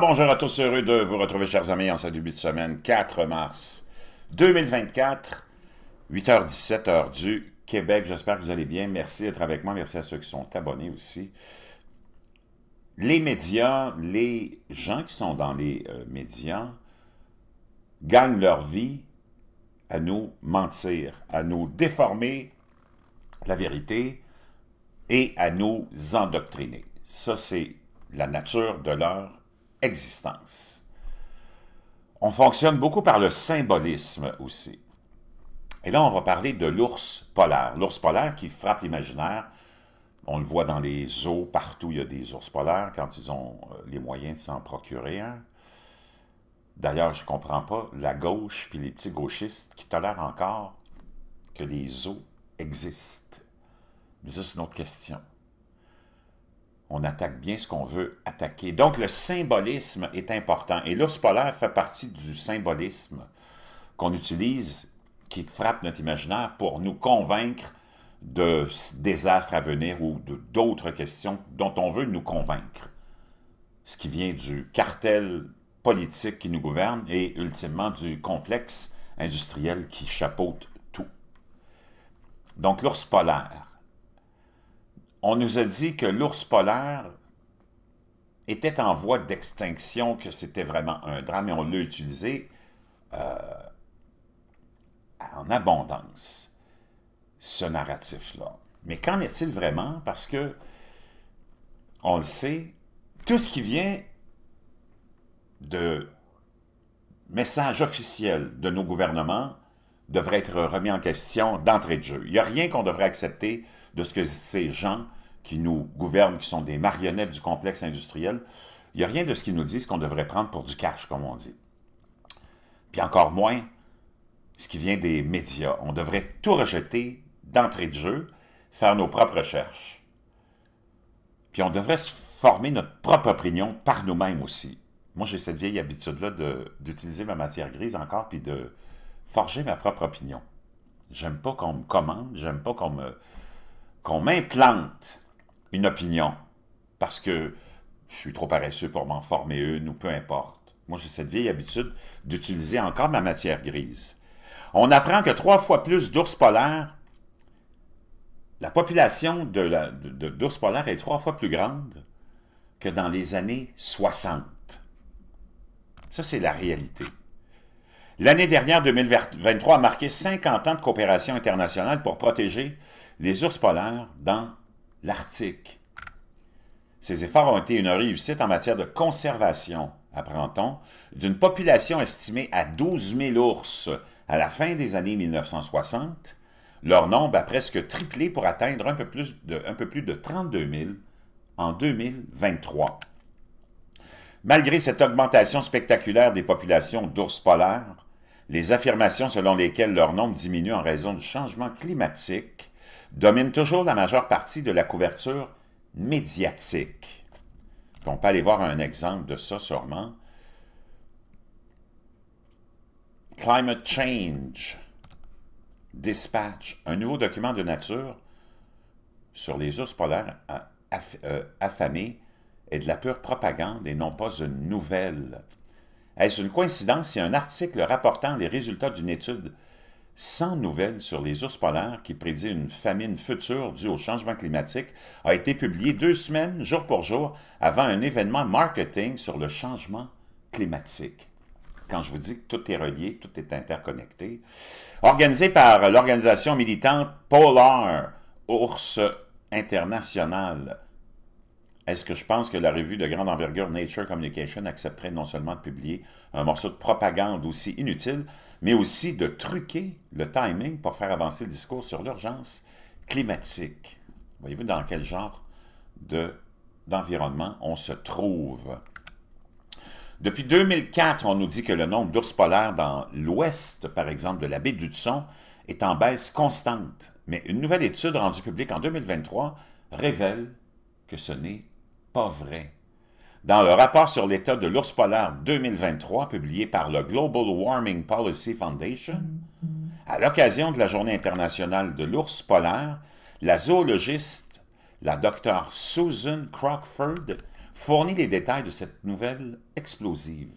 bonjour à tous, heureux de vous retrouver, chers amis, en ce début de semaine, 4 mars 2024, 8h17, heure du Québec. J'espère que vous allez bien. Merci d'être avec moi. Merci à ceux qui sont abonnés aussi. Les médias, les gens qui sont dans les euh, médias gagnent leur vie à nous mentir, à nous déformer la vérité et à nous endoctriner. Ça, c'est la nature de leur existence. On fonctionne beaucoup par le symbolisme aussi. Et là, on va parler de l'ours polaire. L'ours polaire qui frappe l'imaginaire. On le voit dans les eaux partout il y a des ours polaires quand ils ont euh, les moyens de s'en procurer D'ailleurs, je ne comprends pas la gauche puis les petits gauchistes qui tolèrent encore que les eaux existent. Mais ça, c'est une autre question on attaque bien ce qu'on veut attaquer. Donc, le symbolisme est important. Et l'ours polaire fait partie du symbolisme qu'on utilise, qui frappe notre imaginaire pour nous convaincre de désastres à venir ou d'autres questions dont on veut nous convaincre. Ce qui vient du cartel politique qui nous gouverne et ultimement du complexe industriel qui chapeaute tout. Donc l'ours polaire on nous a dit que l'ours polaire était en voie d'extinction, que c'était vraiment un drame, et on l'a utilisé euh, en abondance, ce narratif-là. Mais qu'en est-il vraiment? Parce que, on le sait, tout ce qui vient de messages officiels de nos gouvernements devrait être remis en question d'entrée de jeu. Il n'y a rien qu'on devrait accepter de ce que ces gens qui nous gouvernent, qui sont des marionnettes du complexe industriel, il n'y a rien de ce qu'ils nous disent qu'on devrait prendre pour du cash, comme on dit. Puis encore moins ce qui vient des médias. On devrait tout rejeter d'entrée de jeu, faire nos propres recherches. Puis on devrait se former notre propre opinion par nous-mêmes aussi. Moi, j'ai cette vieille habitude-là d'utiliser ma matière grise encore, puis de, forger ma propre opinion. J'aime pas qu'on me commande, j'aime pas qu'on me qu'on m'implante une opinion parce que je suis trop paresseux pour m'en former une ou peu importe. Moi, j'ai cette vieille habitude d'utiliser encore ma matière grise. On apprend que trois fois plus d'ours polaires, la population d'ours de polaires est trois fois plus grande que dans les années 60. Ça, c'est la réalité. L'année dernière, 2023, a marqué 50 ans de coopération internationale pour protéger les ours polaires dans l'Arctique. Ces efforts ont été une réussite en matière de conservation, apprend-on, d'une population estimée à 12 000 ours à la fin des années 1960. Leur nombre a presque triplé pour atteindre un peu plus de, un peu plus de 32 000 en 2023. Malgré cette augmentation spectaculaire des populations d'ours polaires, les affirmations selon lesquelles leur nombre diminue en raison du changement climatique dominent toujours la majeure partie de la couverture médiatique. On peut aller voir un exemple de ça sûrement. Climate Change, Dispatch, un nouveau document de nature sur les ours polaires euh, affamés est de la pure propagande et non pas une nouvelle. Est-ce une coïncidence si un article rapportant les résultats d'une étude sans nouvelles sur les ours polaires qui prédit une famine future due au changement climatique a été publié deux semaines, jour pour jour, avant un événement marketing sur le changement climatique. Quand je vous dis que tout est relié, tout est interconnecté. Organisé par l'organisation militante Polar Ours International, est-ce que je pense que la revue de grande envergure Nature Communication accepterait non seulement de publier un morceau de propagande aussi inutile, mais aussi de truquer le timing pour faire avancer le discours sur l'urgence climatique? Voyez-vous dans quel genre d'environnement on se trouve? Depuis 2004, on nous dit que le nombre d'ours polaires dans l'ouest, par exemple, de la baie d'Hudson, est en baisse constante. Mais une nouvelle étude rendue publique en 2023 révèle que ce n'est pas vrai. Dans le rapport sur l'état de l'ours polaire 2023 publié par le Global Warming Policy Foundation, à l'occasion de la Journée internationale de l'ours polaire, la zoologiste, la docteure Susan Crockford, fournit les détails de cette nouvelle explosive.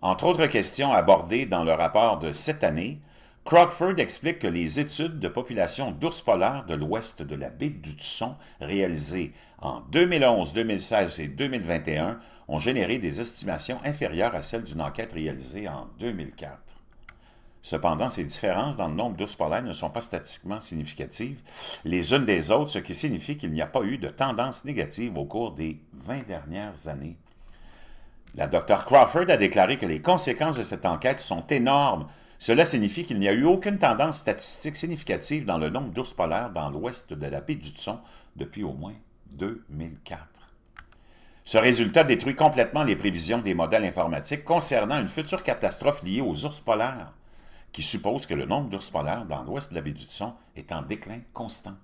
Entre autres questions abordées dans le rapport de cette année, Crockford explique que les études de population d'ours polaires de l'ouest de la baie du tusson réalisées en 2011, 2016 et 2021 ont généré des estimations inférieures à celles d'une enquête réalisée en 2004. Cependant, ces différences dans le nombre d'ours polaires ne sont pas statistiquement significatives les unes des autres, ce qui signifie qu'il n'y a pas eu de tendance négative au cours des 20 dernières années. La Dr. Crawford a déclaré que les conséquences de cette enquête sont énormes cela signifie qu'il n'y a eu aucune tendance statistique significative dans le nombre d'ours polaires dans l'ouest de la baie du Tson depuis au moins 2004. Ce résultat détruit complètement les prévisions des modèles informatiques concernant une future catastrophe liée aux ours polaires, qui suppose que le nombre d'ours polaires dans l'ouest de la baie d'Hudson est en déclin constant.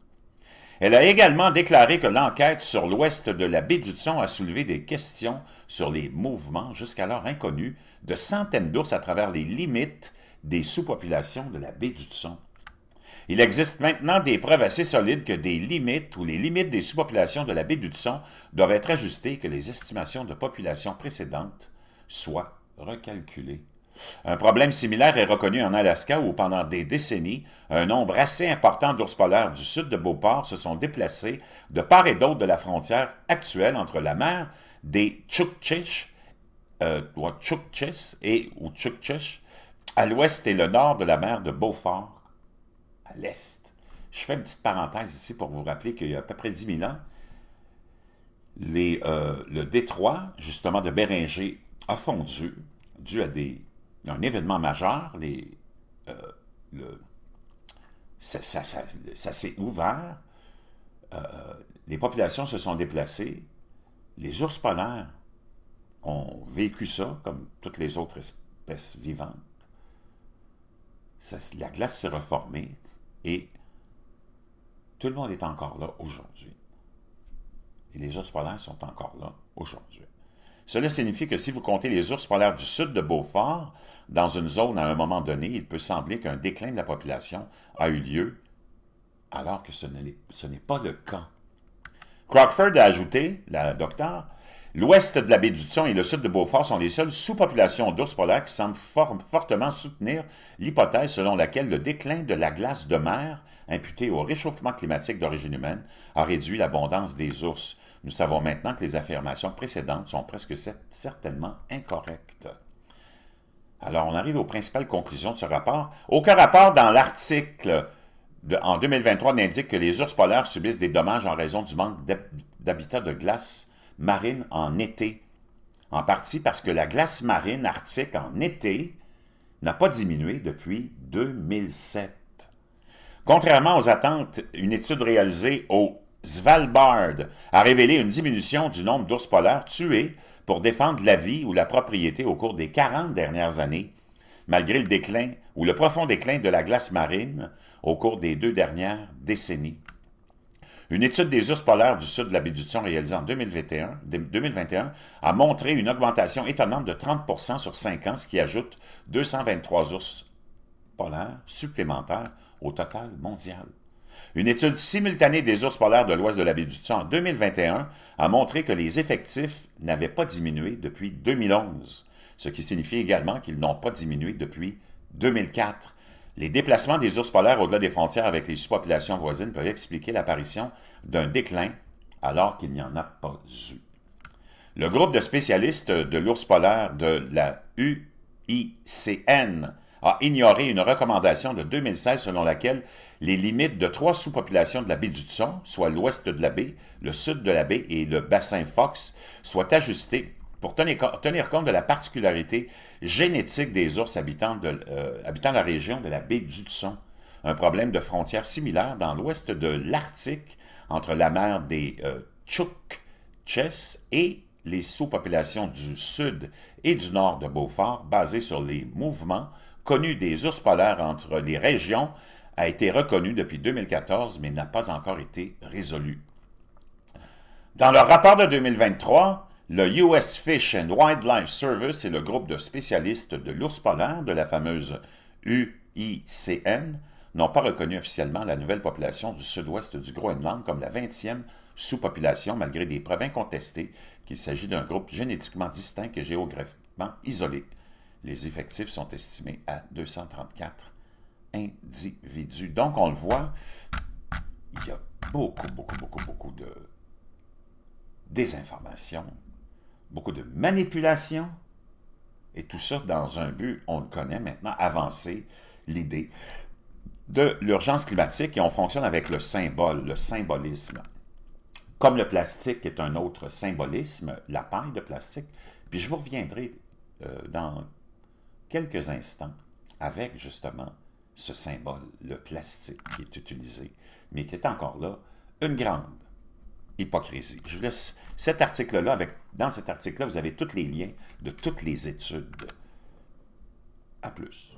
Elle a également déclaré que l'enquête sur l'ouest de la baie du d'Hudson a soulevé des questions sur les mouvements jusqu'alors inconnus de centaines d'ours à travers les limites des sous-populations de la baie du Il existe maintenant des preuves assez solides que des limites ou les limites des sous-populations de la baie du doivent être ajustées que les estimations de population précédentes soient recalculées. Un problème similaire est reconnu en Alaska où, pendant des décennies, un nombre assez important d'ours polaires du sud de Beauport se sont déplacés de part et d'autre de la frontière actuelle entre la mer des Chukchish, euh, ou Chukchis et ou à l'ouest et le nord de la mer de Beaufort, à l'est. Je fais une petite parenthèse ici pour vous rappeler qu'il y a à peu près 10 000 ans, euh, le détroit, justement, de Béringer a fondu dû à des, un événement majeur. Les, euh, ça, s'est ouvert. Euh, les populations se sont déplacées. Les ours polaires ont vécu ça, comme toutes les autres espèces vivantes la glace s'est reformée et tout le monde est encore là aujourd'hui. Et les ours polaires sont encore là aujourd'hui. Cela signifie que si vous comptez les ours polaires du sud de Beaufort, dans une zone à un moment donné, il peut sembler qu'un déclin de la population a eu lieu, alors que ce n'est pas le cas. Crockford a ajouté, la docteur, L'ouest de la baie du et le sud de Beaufort sont les seules sous-populations d'ours polaires qui semblent fortement soutenir l'hypothèse selon laquelle le déclin de la glace de mer, imputé au réchauffement climatique d'origine humaine, a réduit l'abondance des ours. Nous savons maintenant que les affirmations précédentes sont presque certainement incorrectes. Alors, on arrive aux principales conclusions de ce rapport. Aucun rapport dans l'article en 2023 n'indique que les ours polaires subissent des dommages en raison du manque d'habitat de glace marine en été. En partie parce que la glace marine arctique en été n'a pas diminué depuis 2007. Contrairement aux attentes, une étude réalisée au Svalbard a révélé une diminution du nombre d'ours polaires tués pour défendre la vie ou la propriété au cours des 40 dernières années, malgré le déclin ou le profond déclin de la glace marine au cours des deux dernières décennies. Une étude des ours polaires du sud de la baie réalisée en 2021, a montré une augmentation étonnante de 30 sur 5 ans, ce qui ajoute 223 ours polaires supplémentaires au total mondial. Une étude simultanée des ours polaires de l'ouest de la baie en 2021 a montré que les effectifs n'avaient pas diminué depuis 2011, ce qui signifie également qu'ils n'ont pas diminué depuis 2004. Les déplacements des ours polaires au-delà des frontières avec les sous-populations voisines peuvent expliquer l'apparition d'un déclin alors qu'il n'y en a pas eu. Le groupe de spécialistes de l'ours polaire de la UICN a ignoré une recommandation de 2016 selon laquelle les limites de trois sous-populations de la baie du Tson, soit l'ouest de la baie, le sud de la baie et le bassin Fox, soient ajustées pour tenir, tenir compte de la particularité génétique des ours habitant, de, euh, habitant la région de la baie d'Hudson, un problème de frontière similaire dans l'ouest de l'Arctique entre la mer des tchouk euh, et les sous-populations du sud et du nord de Beaufort basé sur les mouvements connus des ours polaires entre les régions a été reconnu depuis 2014 mais n'a pas encore été résolu. Dans leur rapport de 2023, le US Fish and Wildlife Service et le groupe de spécialistes de l'ours polaire de la fameuse UICN n'ont pas reconnu officiellement la nouvelle population du sud-ouest du Groenland comme la 20e sous-population malgré des preuves incontestées qu'il s'agit d'un groupe génétiquement distinct et géographiquement isolé. Les effectifs sont estimés à 234 individus. Donc, on le voit, il y a beaucoup, beaucoup, beaucoup, beaucoup de désinformations beaucoup de manipulation, et tout ça dans un but, on le connaît maintenant, avancer l'idée de l'urgence climatique et on fonctionne avec le symbole, le symbolisme. Comme le plastique est un autre symbolisme, la paille de plastique, puis je vous reviendrai euh, dans quelques instants avec justement ce symbole, le plastique qui est utilisé, mais qui est encore là, une grande hypocrisie. Je vous laisse cet article-là avec dans cet article-là, vous avez tous les liens de toutes les études. À plus.